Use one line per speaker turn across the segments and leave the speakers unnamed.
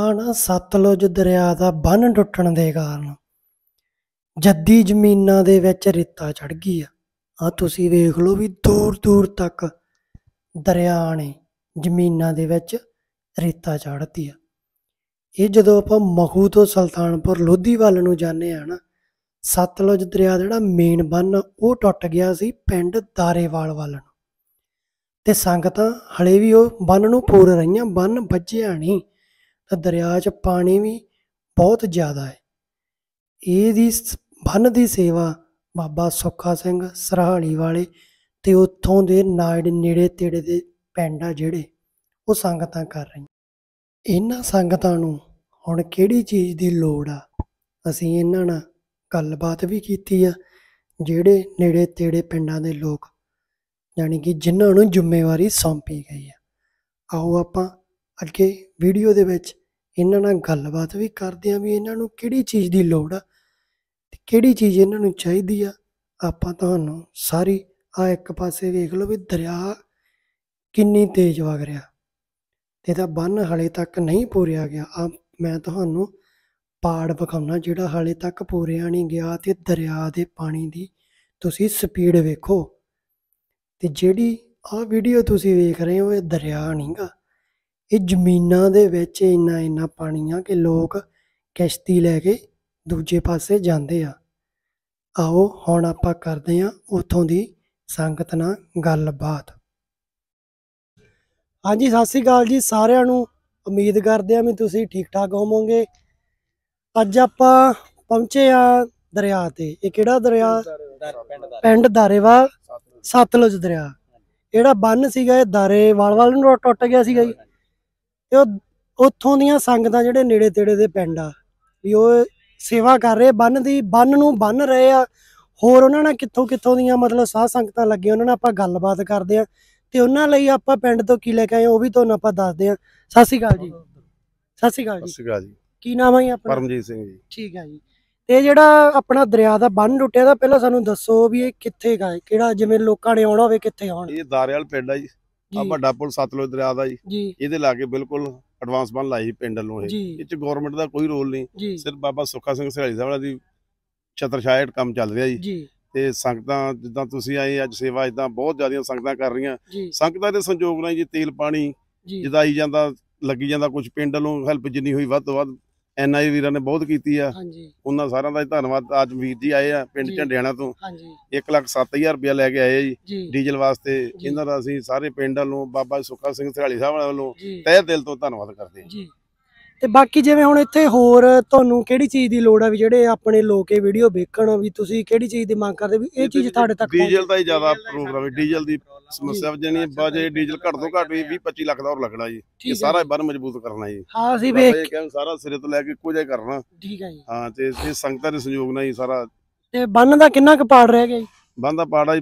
ਆ ਨਾ ਸਤਲੁਜ ਦਰਿਆ ਦਾ ਬੰਨ ਟੁੱਟਣ ਦੇ ਕਾਰਨ ਜੱਦੀ ਜ਼ਮੀਨਾਂ ਦੇ ਵਿੱਚ ਰੇਤਾ ਚੜ ਗਈ ਆ ਆ ਤੁਸੀਂ ਵੇਖ ਲਓ ਵੀ ਦੂਰ ਦੂਰ ਤੱਕ ਦਰਿਆ ਨੇ ਜ਼ਮੀਨਾਂ ਦੇ ਵਿੱਚ ਰੇਤਾ ਚੜਤੀ ਆ ਇਹ ਜਦੋਂ ਆਪਾਂ ਮਖੂ ਤੋਂ ਸੁਲਤਾਨਪੁਰ ਲੋਧੀ ਵੱਲ ਨੂੰ ਜਾਂਦੇ ਆ ਨਾ ਸਤਲੁਜ ਦਰਿਆ ਜਿਹੜਾ ਮੇਨ ਬੰਨ ਉਹ ਟੁੱਟ ਗਿਆ ਸੀ ਪਿੰਡ ਦਾਰੇਵਾਲ ਵੱਲ ਨੂੰ ਤੇ ਸੰਗਤਾਂ ਹਲੇ ਵੀ ਉਹ ਬੰਨ ਨੂੰ ਪੂਰ ਰਹੀਆਂ ਬੰਨ ਵੱਜਿਆ ਨਹੀਂ ਤਾਂ ਦਰਿਆ 'ਚ ਪਾਣੀ ਵੀ ਬਹੁਤ ਜ਼ਿਆਦਾ ਹੈ ਇਹਦੀ ਬੰਨ ਦੀ ਸੇਵਾ ਬਾਬਾ ਸੁੱਖਾ ਸਿੰਘ ਸਰਾਹਣੀ ਵਾਲੇ ਤੇ ਉੱਥੋਂ ਦੇ ਨਾਇੜ ਨੇੜੇ ਤੇੜੇ ਦੇ ਪਿੰਡਾਂ ਜਿਹੜੇ ਉਹ ਸੰਗਤਾਂ ਕਰ ਰਹੀਆਂ ਇਹਨਾਂ ਸੰਗਤਾਂ ਨੂੰ ਹੁਣ ਕਿਹੜੀ ਚੀਜ਼ ਦੀ ਲੋੜ ਆ ਅਸੀਂ ਇਹਨਾਂ ਨਾਲ ਗੱਲਬਾਤ ਵੀ ਕੀਤੀ ਆ ਜਿਹੜੇ ਨੇੜੇ ਤੇੜੇ ਪਿੰਡਾਂ ਦੇ ਲੋਕ ਯਾਨੀ ਕਿ ਜਿਨ੍ਹਾਂ ਨੂੰ ਜ਼ਿੰਮੇਵਾਰੀ ਸੌਂਪੀ ਗਈ ਆ ਆਓ ਆਪਾਂ ਅੱਗੇ ਵੀਡੀਓ ਦੇ ਵਿੱਚ ਇਹਨਾਂ ਨਾਲ ਗੱਲਬਾਤ ਵੀ ਕਰਦੇ ਆ ਵੀ ਇਹਨਾਂ ਨੂੰ ਕਿਹੜੀ ਚੀਜ਼ ਦੀ ਲੋੜ ਆ ਤੇ ਕਿਹੜੀ ਚੀਜ਼ ਇਹਨਾਂ ਨੂੰ ਚਾਹੀਦੀ ਆ ਆਪਾਂ ਤੁਹਾਨੂੰ ਸਾਰੀ ਆ ਇੱਕ ਪਾਸੇ ਵੇਖ ਲਓ ਵੀ ਦਰਿਆ ਕਿੰਨੀ ਤੇਜ਼ ਵਗ ਰਿਹਾ ਤੇ ਤਾਂ ਬੰਨ ਹਲੇ ਤੱਕ ਨਹੀਂ ਪੂਰਿਆ ਗਿਆ ਆ ਮੈਂ ਤੁਹਾਨੂੰ ਪਾੜ ਵਿਖਾਉਣਾ ਜਿਹੜਾ ਹਲੇ ਤੱਕ ਪੂਰਿਆ ਨਹੀਂ ਗਿਆ ਤੇ ਦਰਿਆ ਦੇ ਪਾਣੀ ਦੀ ਤੁਸੀਂ ਸਪੀਡ ਵੇਖੋ ਤੇ ਜਿਹੜੀ ਆ ਵੀਡੀਓ ਤੁਸੀਂ ਵੇਖ ਰਹੇ ਹੋ ਇਹ ਦਰਿਆ ਨਹੀਂਗਾ ਇਹ ਜ਼ਮੀਨਾਂ ਦੇ ਵਿੱਚ ਇੰਨਾ ਇੰਨਾ ਪਾਣੀ ਆ ਕਿ ਲੋਕ ਕਿਸ਼ਤੀ ਲੈ ਕੇ ਦੂਜੇ ਪਾਸੇ ਜਾਂਦੇ ਆ ਆਓ ਹੁਣ ਆਪਾਂ ਕਰਦੇ ਆ ਉਥੋਂ ਦੀ ਸੰਗਤ ਨਾਲ ਗੱਲਬਾਤ ਹਾਂਜੀ ਸਤਿ ਸ੍ਰੀ ਅਕਾਲ ਜੀ ਸਾਰਿਆਂ ਨੂੰ ਉਮੀਦ ਕਰਦੇ ਆ ਵੀ ਤੁਸੀਂ ਠੀਕ ਠਾਕ ਹੋਵੋਗੇ ਅੱਜ ਆਪਾਂ ਪਹੁੰਚੇ ਆ ਦਰਿਆ ਤੇ ਇਹ ਕਿਹੜਾ ਦਰਿਆ ਪਿੰਡ ਦਾਰੇਵਾਲ ਸਤਲੁਜ ਦਰਿਆ ਜਿਹੜਾ ਬੰਨ ਸੀਗਾ ਇਹ ਦਾਰੇਵਾਲ ਵਾਲ ਨੂੰ ਟੁੱਟ ਗਿਆ ਸੀਗਾ ਜੀ ਤੇ ਉਹ ਉੱਥੋਂ ਦੀਆਂ ਸੰਗਤਾਂ ਜਿਹੜੇ ਨੇੜੇ ਤੇੜੇ ਦੇ ਪਿੰਡ ਆ ਵੀ ਉਹ ਸੇਵਾ ਕਰ ਰਹੇ ਬੰਨ ਦੀ ਬੰਨ ਨੂੰ ਬੰਨ ਰਹੇ ਆ ਹੋਰ ਉਹਨਾਂ ਨਾਲ ਕਿੱਥੋਂ ਕਿੱਥੋਂ ਦੀਆਂ ਮਤਲਬ ਸਾਧ ਸੰਗਤਾਂ ਲੱਗੀਆਂ ਉਹਨਾਂ ਨਾਲ ਆਪਾਂ ਗੱਲਬਾਤ ਕਰਦੇ ਆ ਤੇ ਉਹਨਾਂ ਲਈ ਆਪਾਂ ਪਿੰਡ ਤੋਂ ਕੀ ਲੈ ਕੇ ਆਏ ਉਹ ਵੀ ਤੁਹਾਨੂੰ ਆਪਾਂ ਦੱਸਦੇ ਆ ਸਤਿ ਸ਼੍ਰੀ ਅਕਾਲ ਜੀ ਸਤਿ ਸ਼੍ਰੀ ਅਕਾਲ ਜੀ ਸਤਿ ਸ਼੍ਰੀ ਅਕਾਲ ਜੀ ਕੀ ਨਾਮ ਜੀ ਆਪਣਾ
ਪਰਮਜੀਤ ਸਿੰਘ ਜੀ ਠੀਕ ਆ
ਜੀ ਤੇ ਜਿਹੜਾ ਆਪਣਾ ਦਰਿਆ ਦਾ ਬੰਨ ਟੁੱਟਿਆ ਦਾ ਪਹਿਲਾਂ ਸਾਨੂੰ ਦੱਸੋ ਵੀ ਇਹ ਕਿੱਥੇ ਗਾਇ ਕਿਹੜਾ ਜਿਵੇਂ ਲੋਕਾਂ ਨੇ ਆਉਣਾ ਹੋਵੇ
ਕਿੱਥੇ ਆਉਣ ਇਹ ਦਾਰੇਵਾਲ ਪਿੰਡ ਆ ਜੀ ਆ ਵੱਡਾ ਪੁਲ ਸਤਲੁਜ ਦਰਿਆ ਦਾ ਜੀ ਇਹਦੇ ਲਾ ਕੇ ਬਿਲਕੁਲ ਐਡਵਾਂਸ ਬਣ ਲਾਈ ਪਿੰਡ ਨੂੰ ਇਹ ਇਹ ਚ ਗਵਰਨਮੈਂਟ ਦਾ ਕੋਈ ਰੋਲ ਨਹੀਂ ਸਿਰਫ ਬਾਬਾ ਸੁੱਖਾ ਸਿੰਘ ਸਹਾਲੀ ਸਾਹਿਬ ਦੀ ਛਤਰਛਾਇਟ ਕੰਮ ਚੱਲ ਰਿਹਾ ਜੀ ਤੇ ਸੰਗਤਾਂ ਜਿੱਦਾਂ ਤੁਸੀਂ ਆਏ ਅੱਜ ਸੇਵਾ ਇਦਾਂ ਬਹੁਤ ਜ਼ਿਆਦੀਆਂ ਸੰਗਤਾਂ ਕਰ ਰਹੀਆਂ ਸੰਗਤਾਂ ਦੇ ਸੰਯੋਗ ਨਾਲ ਜੀ ਤੇਲ ਪਾਣੀ ਜਦਾਈ ਜਾਂਦਾ ਲੱਗੀ ਜਾਂਦਾ ਕੁਝ ਪਿੰਡ ਵੱਲੋਂ ਹੈਲਪ ਜਿੰਨੀ ਹੋਈ ਵੱਧ ਤੋਂ ਵੱਧ ਐਨਆਈ ਵੀਰਾਂ ਨੇ ਬਹੁਤ ਕੀਤੀ ਆ ਹਾਂਜੀ ਉਹਨਾਂ ਸਾਰਿਆਂ ਦਾ ਧੰਨਵਾਦ ਅੱਜ ਵੀਰ ਜੀ ਆਏ ਆ ਪਿੰਡ ਝੰਡਿਆਣਾ ਤੋਂ ਹਾਂਜੀ 1 ਲੱਖ 7000 ਰੁਪਏ ਲੈ ਕੇ ਆਏ ਆ ਜੀ ਡੀਜ਼ਲ ਵਾਸਤੇ ਇਹਨਾਂ ਦਾ ਅਸੀਂ ਸਾਰੇ ਪਿੰਡ ਵੱਲੋਂ ਬਾਬਾ ਸੁੱਖਾ ਸਿੰਘ ਸਿਹਾਲੀ ਸਾਹਿਬ ਵੱਲੋਂ ਤਹਿ ਦਿਲ ਤੋਂ ਧੰਨਵਾਦ ਕਰਦੇ ਹਾਂ ਜੀ ਤੇ
ਬਾਕੀ ਜਿਵੇਂ ਹੁਣ ਇੱਥੇ ਹੋਰ ਤੁਹਾਨੂੰ ਕਿਹੜੀ ਚੀਜ਼ ਦੀ ਲੋੜ ਆ ਵੀ ਜਿਹੜੇ ਆਪਣੇ ਲੋਕ ਇਹ ਵੀਡੀਓ ਵੇਖਣ ਵੀ ਤੁਸੀਂ ਕਿਹੜੀ ਚੀਜ਼ ਦੀ ਮੰਗ ਕਰਦੇ ਵੀ ਇਹ ਚੀਜ਼ ਤੁਹਾਡੇ ਤੱਕ ਡੀਜ਼ਲ ਦਾ
ਹੀ ਜ਼ਿਆਦਾ ਪ੍ਰੋਗਰਾਮ ਹੈ ਡੀਜ਼ਲ ਦੀ ਸਮੱਸਿਆ ਵਜਣੀ ਬਾਜੇ ਡੀਜ਼ਲ ਘੱਟ ਤੋਂ ਘੱਟ ਵੀ 20 25 ਲੱਖ ਦਾ ਹੋਰ ਲੱਗਣਾ ਜੀ ਇਹ ਸਾਰਾ ਬਰ ਮਜ਼ਬੂਤ ਕਰਨਾ ਜੀ ਹਾਂ ਅਸੀਂ ਵੇਖ ਸਾਰਾ ਸਿਰੇ ਤੋਂ ਲੈ ਕੇ ਕੁਝ ਹੀ ਕਰਨਾ ਠੀਕ ਹੈ ਜੀ ਹਾਂ ਤੇ ਇਹ ਸੰਗਤਾਂ ਦੇ ਸਹਿਯੋਗ ਨਾਲ ਹੀ ਸਾਰਾ
ਤੇ ਬੰਨ ਦਾ ਕਿੰਨਾ ਕੁ ਪਾੜ ਰਹਿ ਗਿਆ ਜੀ
ਬੰਨ ਦਾ ਪਾੜਾ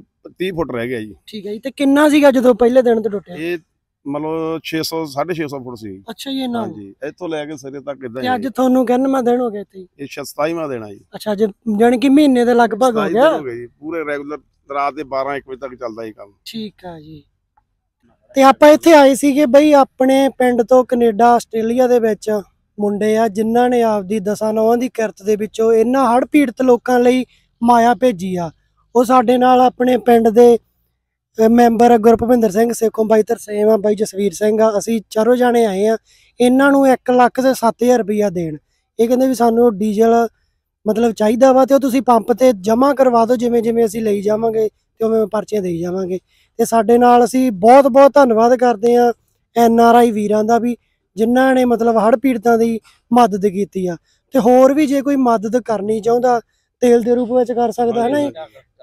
30 ਫੁੱਟ ਰਹਿ ਗਿਆ ਜੀ
ਠੀਕ ਹੈ ਜੀ ਤੇ ਕਿੰਨਾ ਸੀਗਾ ਜਦੋਂ ਪਹਿਲੇ ਦਿਨ ਤੋਂ ਟੁੱਟਿਆ
ਇਹ ਮਤਲਬ 600 650 ਫੁੱਟ ਸੀ ਅੱਛਾ ਜੀ ਇਹਨਾਂ ਹਾਂਜੀ ਇੱਥੋਂ ਲੈ ਕੇ ਸਿਰੇ ਤੱਕ ਇਦਾਂ ਜੀ ਅੱਜ
ਤੁਹਾਨੂੰ ਕਿੰਨ ਮਾ ਦਿਨ ਹੋ ਗਏ
ਤੇ ਇਹ 27ਵਾਂ ਦਿਨ ਆ ਜੀ
ਅੱਛਾ ਜੀ ਜਾਨੀ ਕਿ ਮਹੀਨੇ ਦੇ ਲਗਭਗ ਹੋ ਗਿਆ ਹੋ ਗਿਆ
ਜੀ ਪੂਰੇ ਰੈਗੂਲਰ ਰਾਤ ਦੇ 12 1 ਵਜੇ ਤੱਕ ਚੱਲਦਾ ਇਹ ਕੰਮ ਠੀਕ ਆ ਜੀ
ਤੇ ਆਪਾਂ ਇੱਥੇ ਆਏ ਸੀਗੇ ਬਈ ਆਪਣੇ ਪਿੰਡ ਤੋਂ ਕੈਨੇਡਾ ਆਸਟ੍ਰੇਲੀਆ ਦੇ ਵਿੱਚ ਮੁੰਡੇ ਆ ਜਿਨ੍ਹਾਂ ਨੇ ਆਪਦੀ ਦਸਾਂ ਨੌਵਾਂ ਦੀ ਕਿਰਤ ਦੇ ਵਿੱਚੋਂ ਇਹਨਾਂ ਹੜ ਪੀੜਤ ਲੋਕਾਂ ਲਈ ਮਾਇਆ ਭੇਜੀ ਆ ਉਹ ਸਾਡੇ ਨਾਲ ਆਪਣੇ ਪਿੰਡ ਦੇ ਮੈਂਬਰ ਗੁਰਭਵਿੰਦਰ ਸਿੰਘ ਸੇਖੋਂ ਬਾਈ ਤਰਸੇਮ ਆ ਬਾਈ ਜਸਵੀਰ ਸਿੰਘ ਆ ਅਸੀਂ ਚਾਰੋ ਜਾਣੇ ਆਏ ਆ ਇਹਨਾਂ ਨੂੰ 1 ਲੱਖ ਤੇ 7000 ਰੁਪਇਆ ਦੇਣ ਇਹ ਕਹਿੰਦੇ ਵੀ ਸਾਨੂੰ ਡੀਜ਼ਲ ਮਤਲਬ ਚਾਹੀਦਾ ਵਾ ਤੇ ਉਹ ਤੁਸੀਂ ਪੰਪ ਤੇ ਜਮ੍ਹਾਂ ਕਰਵਾ ਦਿਓ ਜਿਵੇਂ ਜਿਵੇਂ ਅਸੀਂ ਲਈ ਜਾਵਾਂਗੇ ਤੇ ਉਵੇਂ ਪਰਚੀਆਂ ਦੇਈ ਜਾਵਾਂਗੇ ਤੇ ਸਾਡੇ ਨਾਲ ਅਸੀਂ ਬਹੁਤ ਬਹੁਤ ਧੰਨਵਾਦ ਕਰਦੇ ਆ ਐਨ ਆਰ ਆਈ ਵੀਰਾਂ ਦਾ ਵੀ ਜਿਨ੍ਹਾਂ ਨੇ ਮਤਲਬ ਹੜ ਪੀੜਤਾਂ ਦੀ ਮਦਦ ਕੀਤੀ ਆ ਤੇ ਹੋਰ ਵੀ ਜੇ ਕੋਈ ਮਦਦ ਕਰਨੀ ਚਾਹੁੰਦਾ ਤੇਲ ਦੇ ਰੂਪ ਵਿੱਚ ਕਰ ਸਕਦਾ ਹੈ ਨਾ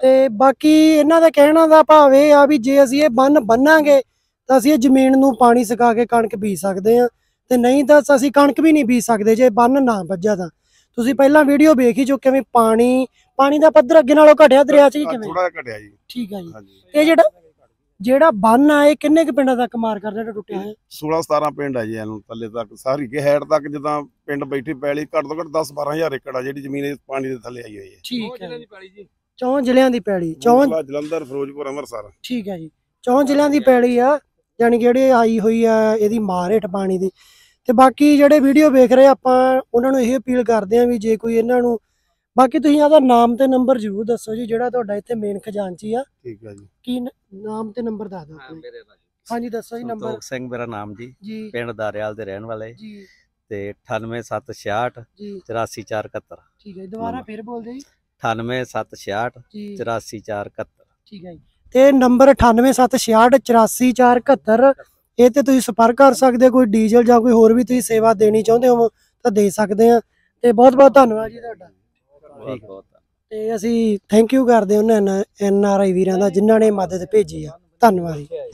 ਤੇ ਬਾਕੀ ਇਹਨਾਂ ਦਾ ਕਹਿਣਾ ਦਾ ਭਾਵ ਇਹ ਆ ਵੀ ਜੇ ਅਸੀਂ ਇਹ ਬੰਨ ਬੰਨਾਂਗੇ ਤਾਂ ਅਸੀਂ ਇਹ ਜ਼ਮੀਨ ਨੂੰ ਪਾਣੀ ਸੁਕਾ ਕੇ ਕਣਕ ਬੀਜ ਸਕਦੇ ਆ ਤੇ ਨਹੀਂ ਤਾਂ ਅਸੀਂ ਕਣਕ ਵੀ ਨਹੀਂ ਬੀਜ ਸਕਦੇ ਜੇ ਬੰਨ ਨਾ ਵੱਜਾ ਤਾਂ ਤੁਸੀਂ ਪਹਿਲਾਂ ਵੀਡੀਓ ਵੇਖ ਹੀ ਚੁੱਕੇ ਵੀ ਪਾਣੀ ਪਾਣੀ ਦਾ ਪੱਧਰ ਅੱਗੇ ਨਾਲੋਂ ਘਟਿਆ ਦਰਿਆ 'ਚ ਕਿਵੇਂ ਥੋੜਾ ਘਟਿਆ ਜੀ ਠੀਕ ਆ ਜੀ ਤੇ ਜਿਹੜਾ ਜਿਹੜਾ ਬੰਨ ਆ ਇਹ ਕਿੰਨੇ ਕੁ ਪਿੰਡਾਂ ਤੱਕ ਮਾਰ ਕਰਦਾ ਜਿਹੜਾ ਟੁੱਟਿਆ ਹੈ
16 17 ਪਿੰਡ ਆ ਜੀ ਇਹਨੂੰ ਥੱਲੇ ਤੱਕ ਸਾਰੀ ਕੇ ਹੈਡ ਤੱਕ ਜਿੱਦਾਂ ਪਿੰਡ ਬੈਠੇ ਪੈਲੀ ਘੱਟ ਤੋਂ ਘੱਟ 10 12000 ਏਕੜ ਆ ਜਿਹੜੀ ਜ਼ਮੀਨ ਪਾਣੀ ਦੇ ਥੱਲੇ ਆਈ ਹੋਈ ਹੈ ਠੀਕ ਹੈ
ਚੌਂ ਜ਼ਿਲ੍ਹਿਆਂ ਦੀ ਪੈੜੀ ਚੌਂ
ਜਲੰਧਰ ਫਿਰੋਜ਼ਪੁਰ ਅੰਮ੍ਰਿਤਸਰ
ਠੀਕ ਹੈ ਜੀ ਚੌਂ ਜ਼ਿਲ੍ਹਿਆਂ ਦੀ ਪੈੜੀ ਆ ਯਾਨੀ ਕਿ ਜਿਹੜੇ ਆਈ ਹੋਈ ਆ ਇਹਦੀ ਮਾਰ ਪਾਣੀ ਦੀ ਤੇ ਬਾਕੀ ਜਿਹੜੇ ਵੀਡੀਓ ਵੇਖ ਰਹੇ ਆਪਾਂ ਉਹਨਾਂ ਨੂੰ ਇਹ ਅਪੀਲ ਕਰਦੇ ਆ ਵੀ ਜੇ ਕੋਈ ਇਹਨਾਂ ਨੂੰ ਬਾਕੀ ਤੁਸੀਂ ਆਦਾ ਨਾਮ ਤੇ ਨੰਬਰ ਜ਼ਰੂਰ ਦੱਸੋ ਜੀ ਜਿਹੜਾ ਤੁਹਾਡਾ ਇੱਥੇ ਮੇਨ ਖਜ਼ਾਨਚੀ ਆ ਠੀਕ ਹੈ ਜੀ ਕੀ ਨਾਮ ਤੇ ਨੰਬਰ ਦੱਸ ਦਿਓ ਹਾਂਜੀ ਦੱਸੋ ਜੀ ਨੰਬਰ ਸੰਤੋਖ ਸਿੰਘ ਮੇਰਾ ਨਾਮ ਜੀ ਪਿੰਡ ਦਾਰਿਆਲ ਦੇ ਰਹਿਣ ਵਾਲੇ ਜੀ ਤੇ 98766 ਜੀ 8471 ਠੀਕ ਹੈ ਦੁਬਾਰਾ ਫਿਰ ਬੋਲਦੇ ਜੀ ਠੀਕ ਤੇ ਨੰਬਰ 9876684471 ਇਹ ਤੇ ਤੁਸੀਂ ਸੰਪਰਕ ਕਰ ਸਕਦੇ ਹੋ, ਕੋਈ ਡੀਜ਼ਲ ਜਾਂ ਕੋਈ ਹੋਰ ਵੀ ਤੁਸੀਂ ਸੇਵਾ ਦੇਣੀ ਚਾਹੁੰਦੇ ਹੋ ਤਾਂ ਦੇ ਸਕਦੇ ਆ ਤੇ ਬਹੁਤ ਬਹੁਤ ਧੰਨਵਾਦ ਜੀ
ਤੁਹਾਡਾ
ਤੇ ਅਸੀਂ ਥੈਂਕ ਯੂ ਕਰਦੇ ਉਹਨਾਂ ਐਨ ਆਰ ਆਈ ਵੀਰਾਂ ਦਾ ਜਿਨ੍ਹਾਂ ਨੇ ਮਦਦ ਭੇਜੀ ਆ ਧੰਨਵਾਦ
ਜੀ